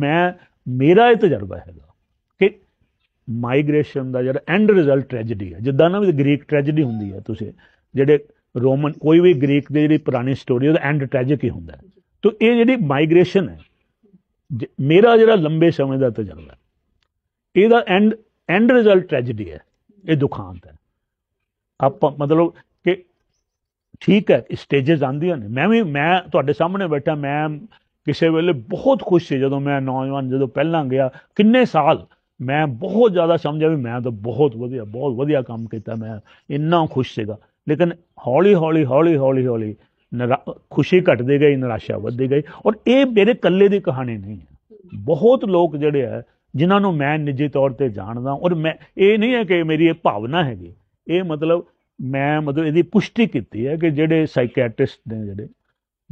ਮੈਂ ਮੇਰਾ ਇਹ ਤਜਰਬਾ ਹੈਗਾ ਕਿ ਮਾਈਗ੍ਰੇਸ਼ਨ ਦਾ ਜਿਹੜਾ ਐਂਡ ਰਿਜ਼ਲਟ ਟ੍ਰੈਜੇਡੀ ਹੈ ਜਿੱਦਾਂ ਨਾ ਵੀ ਗ੍ਰੀਕ ਟ੍ਰੈਜੇਡੀ ਹੁੰਦੀ ਹੈ ਤੁਸੀਂ ਜਿਹੜੇ ਰੋਮਨ ਕੋਈ ਵੀ ਗ੍ਰੀਕ ਦੇ ਜਿਹੜੀ ਪੁਰਾਣੀ ਸਟੋਰੀ ਉਹਦਾ ਐਂਡ ਟ੍ਰੈਜਿਕ ਹੀ ਹੁੰਦਾ ਤੋਂ ਇਹ ਜਿਹੜੀ ਮਾਈਗ੍ਰੇਸ਼ਨ ਹੈ ਮੇਰਾ ਜਿਹੜਾ ਲੰਬੇ ਸਮੇਂ ਦਾ ਤਜਰਬਾ ਇਹਦਾ ਐਂਡ ਐਂਡ ਰਿਜ਼ਲਟ ਟ੍ਰੈਜੇਡੀ ਹੈ ਇਹ ਦੁਖਾਂਤ ਹੈ ਆਪਾਂ ਮਤਲਬ ਕਿ ਠੀਕ ਹੈ ਸਟੇजेस ਆਉਂਦੀਆਂ ਨੇ ਮੈਂ ਵੀ ਮੈਂ ਤੁਹਾਡੇ ਸਾਹਮਣੇ ਬੈਠਾ ਮੈਂ ਕਿਸੇ ਵੇਲੇ ਬਹੁਤ ਖੁਸ਼ ਸੀ ਜਦੋਂ ਮੈਂ ਨੌਜਵਾਨ ਜਦੋਂ ਪਹਿਲਾਂ ਗਿਆ ਕਿੰਨੇ ਸਾਲ ਮੈਂ ਬਹੁਤ ਜ਼ਿਆਦਾ ਸਮਝਿਆ ਵੀ ਮੈਂ ਤਾਂ ਬਹੁਤ ਵਧੀਆ ਬਹੁਤ ਵਧੀਆ ਕੰਮ ਕੀਤਾ ਮੈਂ ਇੰਨਾ ਖੁਸ਼ ਸੀਗਾ ਲੇਕਿਨ ਹੌਲੀ ਹੌਲੀ ਹੌਲੀ ਹੌਲੀ ਹੌਲੀ ਖੁਸ਼ੀ ਘਟਦੀ ਗਈ ਨਿਰਾਸ਼ਾ ਵਧਦੀ ਗਈ ਔਰ ਇਹ ਮੇਰੇ ਇਕੱਲੇ ਦੀ ਕਹਾਣੀ ਨਹੀਂ ਹੈ ਬਹੁਤ ਲੋਕ ਜਿਹੜੇ ਆ ਜਿਨ੍ਹਾਂ ਨੂੰ ਮੈਂ ਨਿੱਜੀ ਤੌਰ ਤੇ ਜਾਣਦਾ ਔਰ ਮੈਂ ਇਹ ਨਹੀਂ ਹੈ ਕਿ ਮੇਰੀ ਇਹ ਭਾਵਨਾ ਹੈਗੀ ਇਹ ਮਤਲਬ ਮੈਂ ਮਤਲਬ ਇਹਦੀ ਪੁਸ਼ਟੀ ਕੀਤੀ ਹੈ ਕਿ ਜਿਹੜੇ ਸਾਈਕੀਆਟ੍ਰਿਸਟ ਨੇ ਜਿਹੜੇ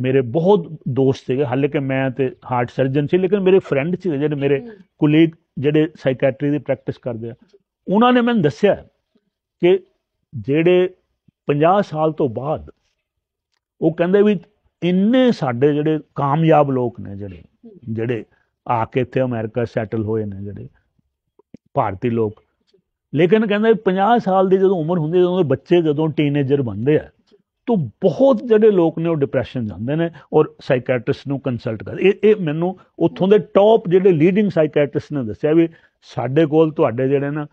ਮੇਰੇ ਬਹੁਤ ਦੋਸਤ ਸੀਗੇ ਹਾਲੇ ਕਿ ਮੈਂ ਤੇ ਹਾਰਟ ਸਰਜਨ ਸੀ ਲੇਕਿਨ ਮੇਰੇ ਫਰੈਂਡ ਸੀ ਜਿਹੜੇ ਮੇਰੇ ਕੁਲੀਗ ਜਿਹੜੇ ਸਾਈਕੈਟਰੀ ਦੀ ਪ੍ਰੈਕਟਿਸ ਕਰਦੇ ਆ ਉਹਨਾਂ ਨੇ ਮੈਨੂੰ ਦੱਸਿਆ ਕਿ ਜਿਹੜੇ 50 ਸਾਲ ਤੋਂ ਬਾਅਦ ਉਹ ਕਹਿੰਦੇ ਵੀ ਇੰਨੇ ਸਾਡੇ ਜਿਹੜੇ ਕਾਮਯਾਬ ਲੋਕ ਨੇ ਜਿਹੜੇ ਜਿਹੜੇ ਆ ਕੇ ਇੱਥੇ ਅਮਰੀਕਾ ਸੈਟਲ ਹੋਏ ਨੇ ਜਿਹੜੇ ਭਾਰਤੀ ਲੋਕ ਲੇਕਿਨ ਕਹਿੰਦੇ 50 ਸਾਲ ਦੀ ਜਦੋਂ ਉਮਰ ਹੁੰਦੀ ਜਦੋਂ ਬੱਚੇ ਜਦੋਂ ਟੀਨੇਜਰ ਬਣਦੇ ਆ ਤੋਂ ਬਹੁਤ ਜਿਹੜੇ ਲੋਕ ਨੇ ਉਹ ਡਿਪਰੈਸ਼ਨ ਜਾਂਦੇ ਨੇ ਔਰ ਸਾਈਕੈਟ੍ਰਿਸਟ ਨੂੰ ਕੰਸਲਟ ਕਰ ਇਹ ਇਹ ਮੈਨੂੰ ਉੱਥੋਂ ਦੇ ਟੌਪ ਜਿਹੜੇ ਲੀਡਿੰਗ ਸਾਈਕੈਟ੍ਰਿਸਟ ਨੇ ਦੱਸਿਆ ਵੀ ਸਾਡੇ ਕੋਲ ਤੁਹਾਡੇ ਜਿਹੜੇ ਨਾ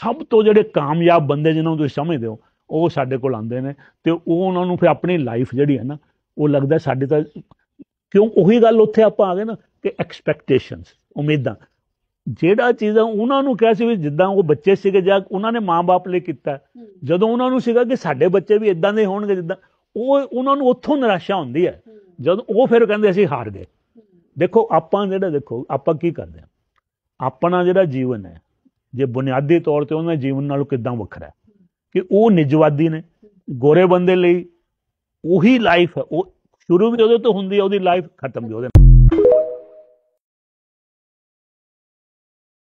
ਸਭ ਤੋਂ ਜਿਹੜੇ ਕਾਮਯਾਬ ਬੰਦੇ ਜਿਹਨਾਂ ਨੂੰ ਤੁਸੀਂ ਸਮਝਦੇ ਹੋ ਉਹ ਸਾਡੇ ਕੋਲ ਆਉਂਦੇ ਨੇ ਤੇ ਉਹ ਉਹਨਾਂ ਨੂੰ ਫਿਰ ਆਪਣੀ ਲਾਈਫ ਜਿਹੜੀ ਹੈ ਨਾ ਉਹ ਲੱਗਦਾ ਸਾਡੇ ਤਾਂ ਕਿਉਂ ਉਹੀ ਗੱਲ ਉੱਥੇ ਆਪਾਂ ਆ ਗਏ ਨਾ ਕਿ ਐਕਸਪੈਕਟੇਸ਼ਨਸ ਉਮੀਦਾਂ ਜਿਹੜਾ ਚੀਜ਼ਾਂ ਉਹਨਾਂ ਨੂੰ ਕਹੇ ਸੀ ਵੀ ਜਿੱਦਾਂ ਉਹ ਬੱਚੇ ਸੀਗੇ ਜਾਂ ਉਹਨਾਂ ਨੇ ਮਾਂ-ਬਾਪ ਲਈ ਕੀਤਾ ਜਦੋਂ ਉਹਨਾਂ ਨੂੰ ਸੀਗਾ ਕਿ ਸਾਡੇ ਬੱਚੇ ਵੀ ਇਦਾਂ ਦੇ ਹੋਣਗੇ ਜਿੱਦਾਂ ਉਹ ਉਹਨਾਂ ਨੂੰ ਉੱਥੋਂ ਨਿਰਾਸ਼ਾ ਹੁੰਦੀ ਹੈ ਜਦੋਂ ਉਹ ਫਿਰ ਕਹਿੰਦੇ ਅਸੀਂ ਹਾਰ ਗਏ ਦੇਖੋ ਆਪਾਂ ਜਿਹੜਾ ਦੇਖੋ ਆਪਾਂ ਕੀ ਕਰਦੇ ਆ ਆਪਣਾ ਜਿਹੜਾ ਜੀਵਨ ਹੈ ਜੇ ਬੁਨਿਆਦੀ ਤੌਰ ਤੇ ਉਹਨਾਂ ਜੀਵਨ ਨਾਲੋਂ ਕਿਦਾਂ ਵੱਖਰਾ ਕਿ ਉਹ ਨਿਜਵਾਦੀ ਨੇ ਗੋਰੇ ਬੰਦੇ ਲਈ ਉਹੀ ਲਾਈਫ ਹੈ ਉਹ ਸ਼ੁਰੂ ਵੀ ਉਹਦੇ ਤੋਂ ਹੁੰਦੀ ਹੈ ਉਹਦੀ ਲਾਈਫ ਖਤਮ ਵੀ ਉਹਦੇ